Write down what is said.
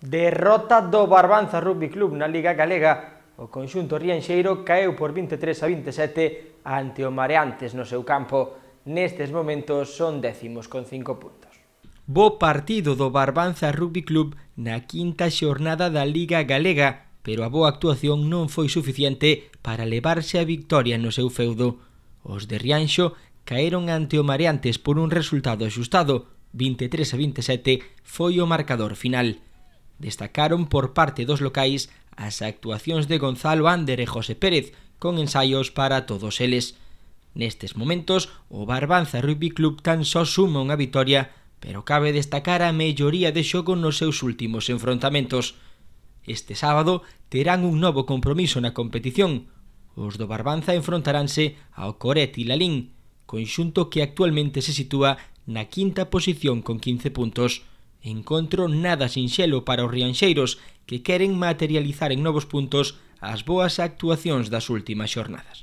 Derrota do Barbanza Rugby Club na Liga Galega. O conxunto rianxeiro caeu por 23 a 27 ante o Mareantes no seu campo. Nestes momentos son décimos con cinco puntos. Bo partido do Barbanza Rugby Club na quinta xornada da Liga Galega, pero a boa actuación non foi suficiente para levarse a victoria no seu feudo. Os de Rianxo caeron ante o Mareantes por un resultado axustado, 23 a 27 foi o marcador final destacaron por parte dos locais as actuacións de Gonzalo Ander e José Pérez, con ensaios para todos eles. Nestes momentos, o Barbanza Rugby Club tan só suma unha vitoria, pero cabe destacar a melloría de xogo nos seus últimos enfrontamentos. Este sábado terán un novo compromiso na competición. Os do Barbanza enfrontaránse ao Coret e Lalín, conxunto que actualmente se sitúa na quinta posición con 15 puntos. Encontro nada sinxelo para os rianxeiros que queren materializar en novos puntos as boas actuacións das últimas xornadas.